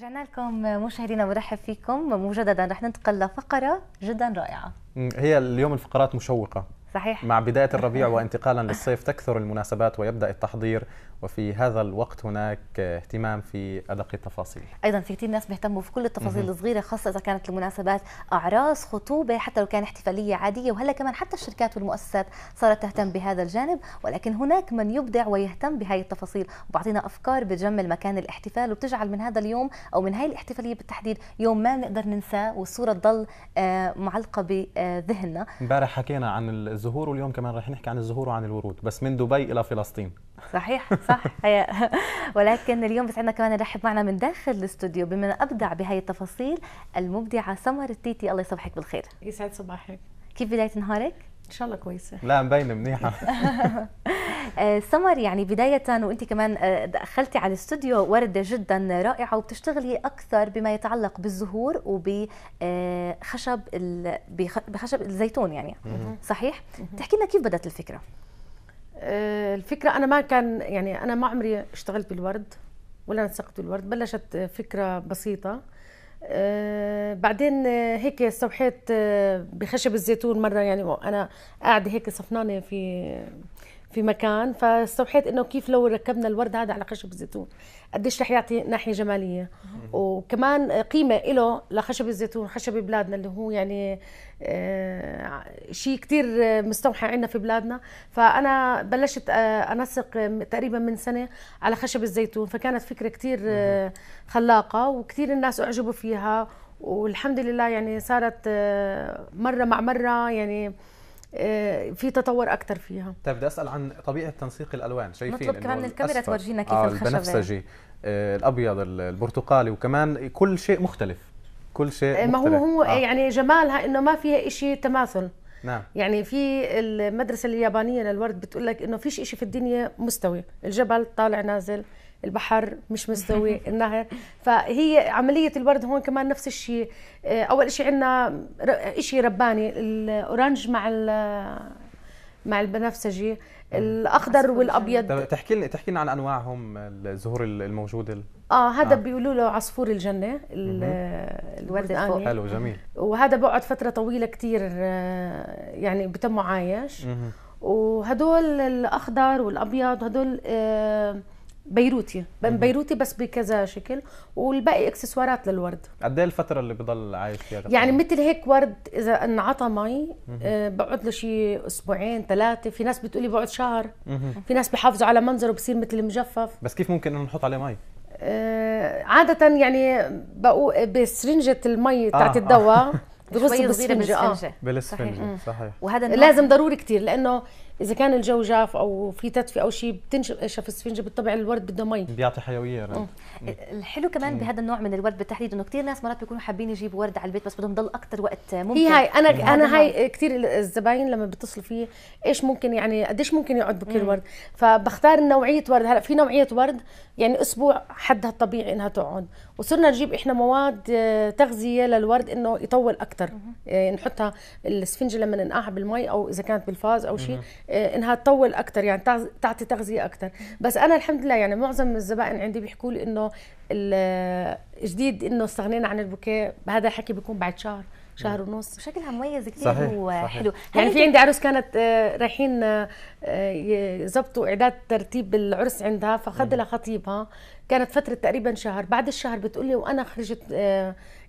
رجعنا لكم مشاهدينا مرحب فيكم مجددا رح ننتقل لفقرة جدا رائعة هي اليوم الفقرات مشوقة صحيح مع بداية الربيع وانتقالا للصيف تكثر المناسبات ويبدأ التحضير وفي هذا الوقت هناك اهتمام في أدق التفاصيل أيضا في كثير ناس بيهتموا في كل التفاصيل الصغيرة خاصة إذا كانت المناسبات أعراس خطوبة حتى لو كان احتفالية عادية وهلا كمان حتى الشركات والمؤسسات صارت تهتم بهذا الجانب ولكن هناك من يبدع ويهتم بهذه التفاصيل وبعطينا أفكار بتجمل مكان الاحتفال وبتجعل من هذا اليوم أو من هاي الاحتفالية بالتحديد يوم ما نقدر ننساه والصورة تضل آه، معلقة بذهننا امبارح حكينا عن الزهور واليوم كمان رح نحكي عن الزهور وعن الورود بس من دبي إلى فلسطين صحيح صح هي. ولكن اليوم بسعدنا كمان نرحب معنا من داخل الاستوديو بمن ابدع بهي التفاصيل المبدعه سمر التيتي الله يصبحك بالخير يسعد صباحك كيف بدايه نهارك؟ ان شاء الله كويسه لا مبينه منيحه آه، سمر يعني بداية وانت كمان آه، دخلتي على الاستوديو وردة جدا رائعة وبتشتغلي أكثر بما يتعلق بالزهور وبخشب آه، بخشب الزيتون يعني صحيح؟ تحكي لنا كيف بدأت الفكرة؟ آه، الفكره انا ما كان يعني انا ما عمري اشتغلت بالورد ولا نسقت بالورد بلشت فكره بسيطه آه، بعدين هيك استوحيت آه، بخشب الزيتون مره يعني انا قاعده هيك صفنانه في في مكان فاستوحيت انه كيف لو ركبنا الورد هذا على خشب الزيتون قديش رح يعطي ناحيه جماليه وكمان قيمه له لخشب الزيتون خشب بلادنا اللي هو يعني آه، شيء كثير مستوحى عندنا في بلادنا فانا بلشت آه، انسق تقريبا من سنه على خشب الزيتون فكانت فكره كثير آه، خلاقه وكثير الناس اعجبوا فيها والحمد لله يعني صارت مره مع مره يعني آه، في تطور اكثر فيها طيب بدي اسال عن طبيعه تنسيق الالوان شايفين نطلب كمان الكاميرا تورجينا كيف آه يعني. البنفسجي آه، الابيض البرتقالي وكمان كل شيء مختلف كل شيء مختلف. آه، ما هو هو آه. يعني جمالها انه ما فيها شيء تماثل نعم يعني في المدرسه اليابانيه للورد بتقول لك انه فيش شيء في الدنيا مستوي الجبل طالع نازل البحر مش مستوي النهر فهي عملية الورد هون كمان نفس الشيء آه، أول شيء عندنا شيء رباني الأورانج مع مع البنفسجي الاخضر والابيض تحكي لنا تحكي لنا عن انواعهم الزهور الموجوده اه هذا آه. بيقولوا له عصفور الجنه الورد الاني حلو جميل وهذا بقعد فتره طويله كثير آه، يعني بتم عايش وهدول الاخضر والابيض هدول آه بيروتي بيروتي بس بكذا شكل والباقي اكسسوارات للورد قد ايه الفتره اللي بضل عايش فيها يعني مثل هيك ورد اذا انعطى مي آه بقعد له شيء اسبوعين ثلاثه في ناس بتقولي بقعد شهر في ناس بحافظوا على منظره بصير مثل المجفف بس كيف ممكن انه نحط عليه مي آه عاده يعني بقو بسرنجه المي آه تاعت آه. الدواء آه. بغص بالسفنجه بالسفنجه صحيح, صحيح. وهذا لازم ضروري كثير لانه اذا كان الجو جاف او في تدفئه او شيء بتنشف السفنجه بالطبع الورد بده مي بيعطي حيويه رند. الحلو كمان بهذا النوع من الورد بالتحديد انه كثير ناس مرات بيكونوا حابين يجيبوا ورد على البيت بس بدهم يضل اكثر وقت ممكن هي هاي انا مم. انا هاي كثير الزباين لما بيتصلوا فيي ايش ممكن يعني قديش ممكن يقعد بكل ورد فبختار نوعيه ورد هلا في نوعيه ورد يعني اسبوع حدها الطبيعي انها تقعد وصرنا نجيب احنا مواد آه، تغذيه للورد انه يطول اكثر آه، نحطها السفنجه لما ننقعها بالمي او اذا كانت بالفاز او شيء آه، انها تطول اكثر يعني تعطي تغذيه اكثر بس انا الحمد لله يعني معظم الزبائن عندي بيحكوا لي انه الجديد انه استغنينا عن البكاء هذا الحكي بيكون بعد شهر شهر ونص شكلها مميز كتير صحيح وحلو صحيح. يعني, يعني في عندي عروس كانت آه، رايحين آه، آه، يظبطوا اعداد ترتيب العرس عندها فاخذ لها خطيبها كانت فتره تقريبا شهر بعد الشهر بتقول لي وانا خرجت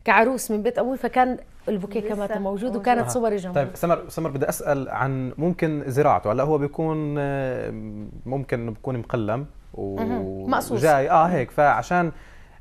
كعروس من بيت ابوي فكان البوكيه كمان موجود, موجود وكانت صوري جميله طيب سمر سمر بدي اسال عن ممكن زراعته هلا هو بيكون ممكن بيكون مقلم مقصوص وجاي اه هيك فعشان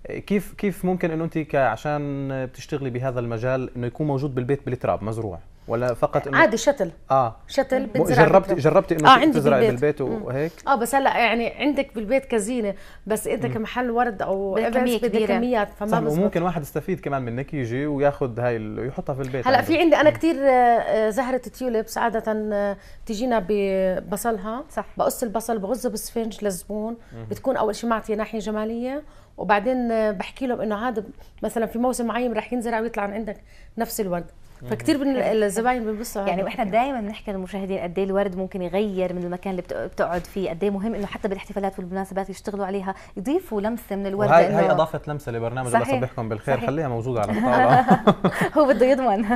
كيف كيف ممكن انه انت عشان بتشتغلي بهذا المجال انه يكون موجود بالبيت بالتراب مزروع ولا فقط إنه عادي شتل اه شتل بتزرع جربت جربت انه آه تزرعي بالبيت. بالبيت وهيك اه بس هلا يعني عندك بالبيت كزينه بس انت مم. كمحل ورد او كميه كبيره كميات فما صح وممكن واحد يستفيد كمان منك يجي وياخذ هاي يحطها في البيت هلا عنده. في عندي انا كثير آه، آه، زهره تيوليبس عاده آه، بتجينا ببصلها صح بقص البصل بغزه بالسفنج للزبون بتكون اول شيء معطيه ناحيه جماليه وبعدين بحكي لهم انه عاد مثلا في موسم معين رح ينزرع ويطلع من عندك نفس الورد فكتير من يعني الزباين بنبصوا يعني, يعني واحنا دايما بنحكي للمشاهدين قد ايه الورد ممكن يغير من المكان اللي بتقعد فيه قد ايه مهم انه حتى بالاحتفالات والمناسبات يشتغلوا عليها يضيفوا لمسه من الورد هاي هاي اضافت لمسه لبرنامج الله يصبحكم بالخير صحيح. خليها موجوده على الطاوله هو بده يضمن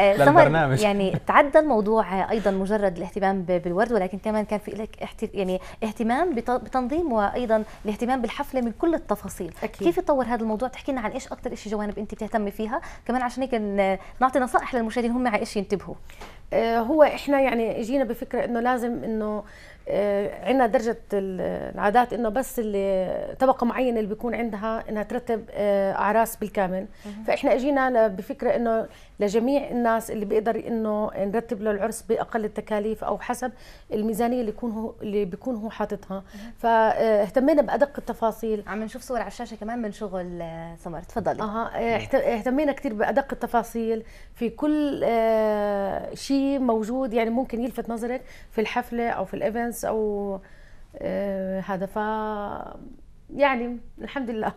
آه، للبرنامج يعني تعدى الموضوع ايضا مجرد الاهتمام بالورد ولكن كمان كان في لك احت... يعني اهتمام بتنظيم وايضا الاهتمام بالحفله من كل التفاصيل أكيد. كيف تطور هذا الموضوع تحكي لنا عن ايش اكثر شيء جوانب انت بتهتمي فيها كمان عشان هيك نعطي تعطي نصائح للمشاهدين هم على ايش ينتبهوا آه، هو احنا يعني اجينا بفكره انه لازم انه آه، عندنا درجة العادات انه بس اللي طبقة معينة اللي بيكون عندها انها ترتب آه، اعراس بالكامل فاحنا اجينا بفكرة انه لجميع الناس اللي بيقدر انه نرتب له العرس باقل التكاليف او حسب الميزانية اللي يكون هو اللي بيكون هو حاططها فاهتمينا آه، بادق التفاصيل عم نشوف صور على الشاشة كمان من شغل سمر تفضلي اها اهتمينا كثير بادق التفاصيل في كل شيء موجود يعني ممكن يلفت نظرك في الحفلة او في الايفنتس كويس او آه، هذا ف يعني الحمد لله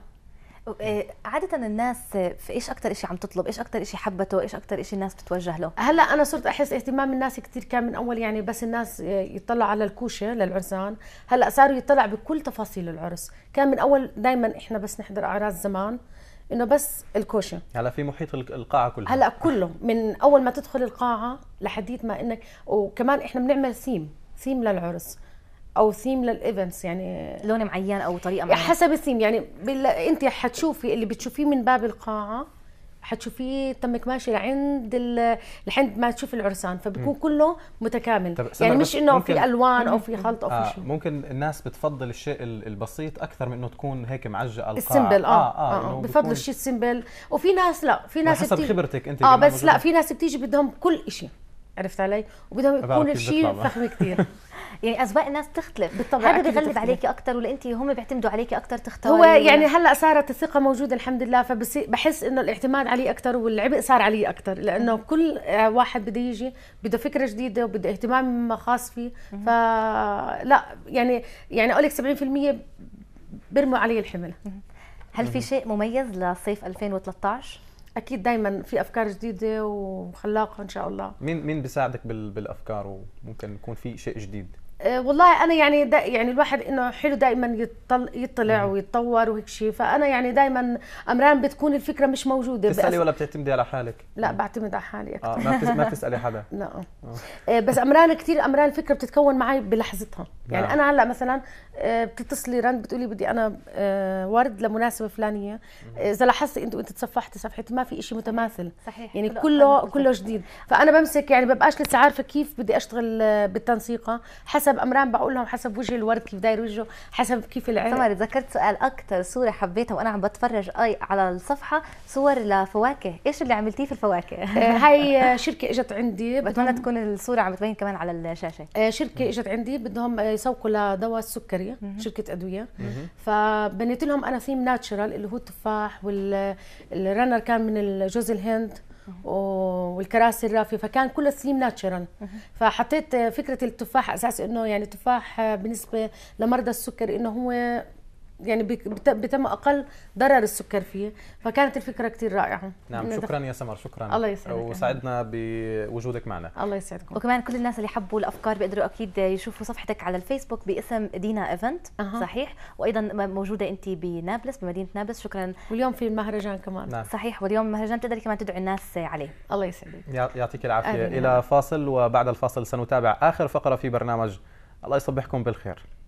آه، عادة الناس في ايش اكثر شيء عم تطلب؟ ايش اكثر شيء حبته؟ ايش اكثر شيء الناس بتتوجه له؟ هلا انا صرت احس اهتمام الناس كثير كان من اول يعني بس الناس آه، يطلعوا على الكوشه للعرسان، هلا صاروا يطلع بكل تفاصيل العرس، كان من اول دائما احنا بس نحضر اعراس زمان انه بس الكوشه هلا في محيط القاعه كلها هلا كله من اول ما تدخل القاعه لحديت ما انك وكمان احنا بنعمل سيم ثيم للعرس او ثيم للايفنتس يعني لون معين او طريقه معينه حسب الثيم يعني بال... انت حتشوفي اللي بتشوفيه من باب القاعه حتشوفيه تمك ماشي لعند ال... لحد ما تشوف العرسان فبيكون كله متكامل طيب، يعني مش انه في الوان او في خلط او في آه شيء ممكن الناس بتفضل الشيء البسيط اكثر من انه تكون هيك معجقه القاعه السمبل اه اه, آه, آه, آه، بفضلوا الشيء السمبل وفي ناس لا في ناس حسب بتيجي خبرتك انت اه بس لا في ناس بتيجي بدهم كل شيء عرفت علي؟ وبده يكون الشيء فخم كثير يعني اذواق الناس تختلف بالطبع هذا بغلب عليكي اكثر ولا انت هم بيعتمدوا عليكي اكثر تختاري هو يعني هلا صارت الثقه موجوده الحمد لله فبحس انه الاعتماد علي اكثر والعبء صار علي اكثر لانه كل واحد بده يجي بده فكره جديده وبده اهتمام خاص فيه فلا يعني يعني اقول لك 70% بيرموا علي الحمل هل في شيء مميز لصيف 2013 اكيد دائما في افكار جديده وخلاقه ان شاء الله مين مين بيساعدك بالافكار وممكن يكون في شيء جديد آه، والله انا يعني دا يعني الواحد انه حلو دائما يطل يطلع ويتطور وهيك شيء فانا يعني دائما امران بتكون الفكره مش موجوده بتسالي ولا بتعتمدي على حالك لا بعتمد على حالي اكثر آه ما بتسالي حدا لا نعم. آه. آه، بس امران كثير امران الفكره بتتكون معي بلحظتها يعني نعم. انا هلا مثلا بتتصلي رند بتقولي بدي انا ورد لمناسبه فلانيه اذا لاحظتي انت وانت تصفحتي صفحتي ما في شيء متماثل صحيح يعني كله كله جديد فانا بمسك يعني ببقاش لسه عارفه كيف بدي اشتغل بالتنسيقه حسب حسب امران بقول لهم حسب وجه الورد كيف داير وجهه حسب كيف العين سمر ذكرت سؤال اكثر صوره حبيتها وانا عم بتفرج اي على الصفحه صور لفواكه ايش اللي عملتيه في الفواكه آه، هاي شركه اجت عندي بتمنى تكون الصوره عم تبين كمان على الشاشه آه، شركه اجت عندي بدهم يسوقوا لدواء السكري شركه ادويه فبنيت لهم انا ثيم ناتشرال اللي هو التفاح والرنر كان من جوز الهند والكراسي الرافيه فكان كل السليم ناتشرال فحطيت فكره التفاح اساس انه يعني التفاح بالنسبه لمرضى السكر انه هو يعني بتم اقل ضرر السكر فيه فكانت الفكره كثير رائعه نعم،, نعم شكرا يا سمر شكرا الله يسعدك وسعدنا بوجودك معنا الله يسعدكم وكمان كل الناس اللي حبوا الافكار بيقدروا اكيد يشوفوا صفحتك على الفيسبوك باسم دينا ايفنت أه. صحيح وايضا موجوده انت بنابلس بمدينه نابلس شكرا واليوم في المهرجان كمان نعم. صحيح واليوم المهرجان تقدري كمان تدعي الناس عليه الله يسعدك يعطيك العافيه الى فاصل وبعد الفاصل سنتابع اخر فقره في برنامج الله يصبحكم بالخير